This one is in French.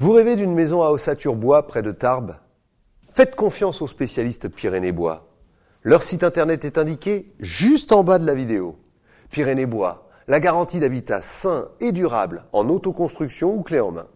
Vous rêvez d'une maison à ossature-bois près de Tarbes Faites confiance aux spécialistes Pyrénées-Bois. Leur site internet est indiqué juste en bas de la vidéo. Pyrénées-Bois, la garantie d'habitat sain et durable en autoconstruction ou clé en main.